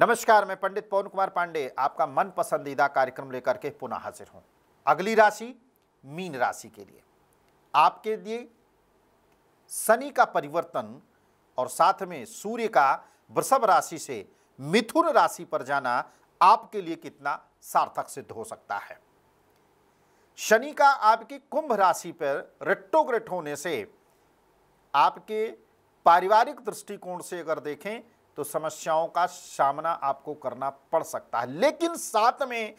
नमस्कार मैं पंडित पवन कुमार पांडे आपका मन पसंदीदा कार्यक्रम लेकर के पुनः हाजिर हूं अगली राशि मीन राशि के लिए आपके लिए शनि का परिवर्तन और साथ में सूर्य का वृषभ राशि से मिथुन राशि पर जाना आपके लिए कितना सार्थक सिद्ध हो सकता है शनि का आपकी कुंभ राशि पर रेट्टोग्रेट होने से आपके पारिवारिक दृष्टिकोण से अगर देखें तो समस्याओं का सामना आपको करना पड़ सकता है लेकिन साथ में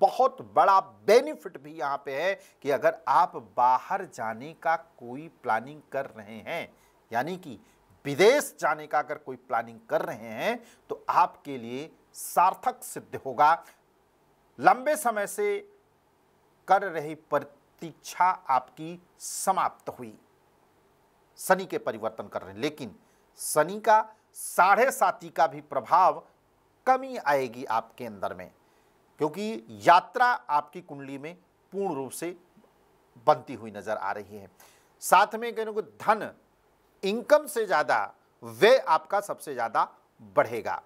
बहुत बड़ा बेनिफिट भी यहाँ पे है कि अगर आप बाहर जाने का कोई प्लानिंग कर रहे हैं यानी कि विदेश जाने का अगर कोई प्लानिंग कर रहे हैं तो आपके लिए सार्थक सिद्ध होगा लंबे समय से कर रही प्रतीक्षा आपकी समाप्त हुई शनि के परिवर्तन कर रहे हैं लेकिन शनि का साढ़े साथी का भी प्रभाव कमी आएगी आपके अंदर में क्योंकि यात्रा आपकी कुंडली में पूर्ण रूप से बनती हुई नजर आ रही है साथ में कहने को धन इनकम से ज़्यादा वे आपका सबसे ज़्यादा बढ़ेगा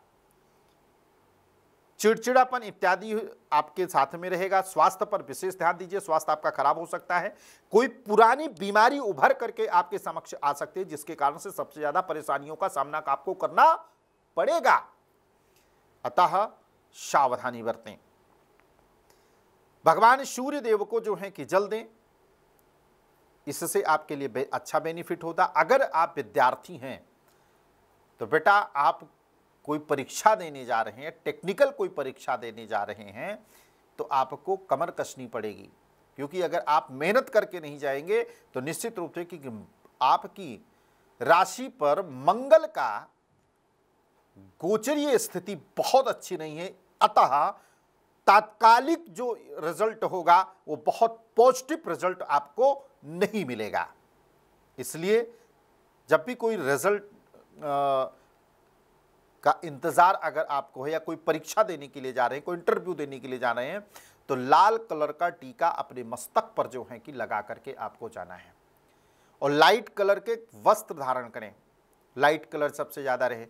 चिड़चिड़ापन इत्यादि आपके साथ में रहेगा स्वास्थ्य पर विशेष ध्यान दीजिए स्वास्थ्य आपका खराब हो सकता है कोई पुरानी बीमारी उभर करके आपके समक्ष आ सकती है जिसके कारण से सबसे ज्यादा परेशानियों का सामना आपको करना पड़ेगा अतः सावधानी बरतें भगवान सूर्य देव को जो है कि जल दें इससे आपके लिए अच्छा बेनिफिट होता अगर आप विद्यार्थी हैं तो बेटा आप कोई परीक्षा देने जा रहे हैं टेक्निकल कोई परीक्षा देने जा रहे हैं तो आपको कमर कसनी पड़ेगी क्योंकि अगर आप मेहनत करके नहीं जाएंगे तो निश्चित रूप से कि आपकी राशि पर मंगल का गोचरीय स्थिति बहुत अच्छी नहीं है अतः तात्कालिक जो रिजल्ट होगा वो बहुत पॉजिटिव रिजल्ट आपको नहीं मिलेगा इसलिए जब भी कोई रिजल्ट का इंतज़ार अगर आपको है या कोई परीक्षा देने के लिए जा रहे हैं कोई इंटरव्यू देने के लिए जा रहे हैं तो लाल कलर का टीका अपने मस्तक पर जो है कि लगा करके आपको जाना है और लाइट कलर के वस्त्र धारण करें लाइट कलर सबसे ज़्यादा रहे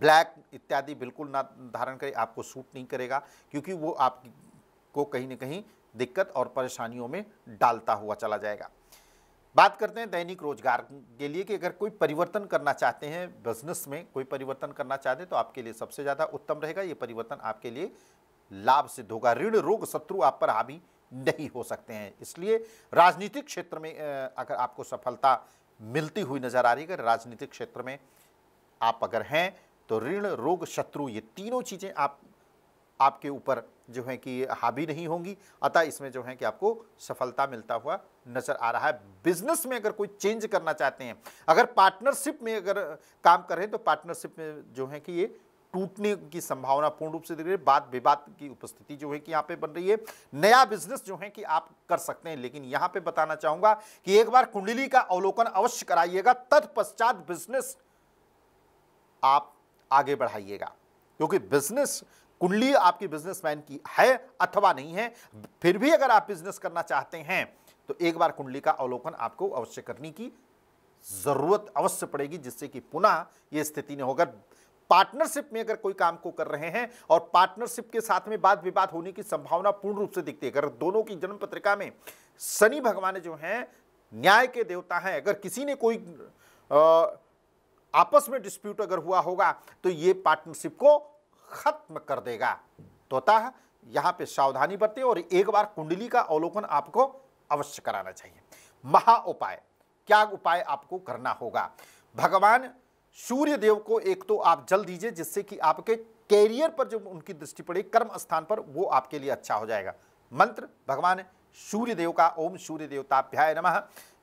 ब्लैक इत्यादि बिल्कुल ना धारण करें आपको सूट नहीं करेगा क्योंकि वो आपको कहीं ना कहीं दिक्कत और परेशानियों में डालता हुआ चला जाएगा बात करते हैं दैनिक रोजगार के लिए कि अगर कोई परिवर्तन करना चाहते हैं बिजनेस में कोई परिवर्तन करना चाहते हैं तो आपके लिए सबसे ज़्यादा उत्तम रहेगा ये परिवर्तन आपके लिए लाभ सिद्ध होगा ऋण रोग शत्रु आप पर हावी नहीं हो सकते हैं इसलिए राजनीतिक क्षेत्र में अगर आपको सफलता मिलती हुई नज़र आ रही है राजनीतिक क्षेत्र में आप अगर हैं तो ऋण रोग शत्रु ये तीनों चीज़ें आप आपके ऊपर जो है कि हावी नहीं होंगी अतः इसमें जो है कि आपको सफलता मिलता हुआ नज़र आ रहा है बिजनेस में अगर कोई चेंज करना चाहते हैं अगर पार्टनरशिप में अगर काम कर रहे हैं तो पार्टनरशिप में जो है कि ये टूटने की संभावना पूर्ण रूप से दिख रही है बात विवाद की उपस्थिति जो है कि यहाँ पे बन रही है नया बिजनेस जो है कि आप कर सकते हैं लेकिन यहाँ पे बताना चाहूंगा कि एक बार कुंडली का अवलोकन अवश्य कराइएगा तत्पश्चात बिजनेस आप आगे बढ़ाइएगा क्योंकि बिजनेस कुंडली आपकी बिजनेसमैन की है अथवा नहीं है फिर भी अगर आप बिजनेस करना चाहते हैं तो एक बार कुंडली का अवलोकन आपको अवश्य करने की जरूरत अवश्य पड़ेगी जिससे कि पुनः यह स्थिति न होकर पार्टनरशिप में अगर कोई काम को कर रहे हैं और पार्टनरशिप के साथ में बात विवाद होने की संभावना पूर्ण रूप से दिखती है अगर दोनों की जन्म पत्रिका में शनि भगवान जो हैं न्याय के देवता हैं अगर किसी ने कोई आ, आपस में डिस्प्यूट अगर हुआ होगा तो ये पार्टनरशिप को खत्म कर देगा तो अतः यहाँ पे सावधानी बरते और एक बार कुंडली का अवलोकन आपको अवश्य कराना चाहिए महा उपाय क्या उपाय आपको करना होगा भगवान सूर्य देव को एक तो आप जल दीजिए जिससे कि आपके कैरियर पर जब उनकी दृष्टि पड़े कर्म स्थान पर वो आपके लिए अच्छा हो जाएगा मंत्र भगवान सूर्य देव का ओम सूर्य देवताभ्याय नमः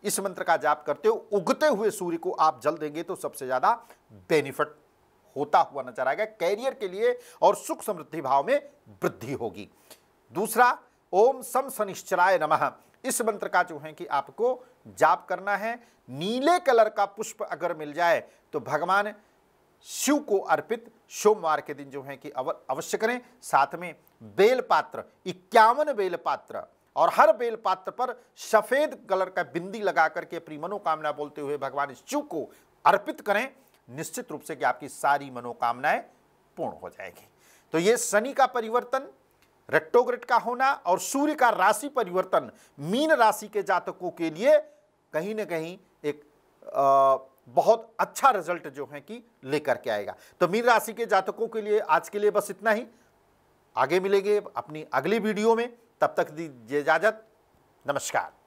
इस मंत्र का जाप करते हो उगते हुए सूर्य को आप जल देंगे तो सबसे ज़्यादा बेनिफिट होता हुआ नजर आएगा कैरियर के लिए और सुख समृद्धि भाव में वृद्धि होगी दूसरा ओम सम शनिश्चराय नमः इस मंत्र का जो है कि आपको जाप करना है नीले कलर का पुष्प अगर मिल जाए तो भगवान शिव को अर्पित सोमवार के दिन जो है कि अवश्य करें साथ में बेल पात्र इक्यावन बेल पात्र और हर बेल पात्र पर सफेद कलर का बिंदी लगा करके अपनी मनोकामना बोलते हुए भगवान शिव को अर्पित करें निश्चित रूप से कि आपकी सारी मनोकामनाएं पूर्ण हो जाएगी तो ये शनि का परिवर्तन रेट्टोग्रेड का होना और सूर्य का राशि परिवर्तन मीन राशि के जातकों के लिए कहीं ना कहीं एक आ, बहुत अच्छा रिजल्ट जो है कि लेकर के आएगा तो मीन राशि के जातकों के लिए आज के लिए बस इतना ही आगे मिलेंगे अपनी अगली वीडियो में तब तक दीजिए इजाजत नमस्कार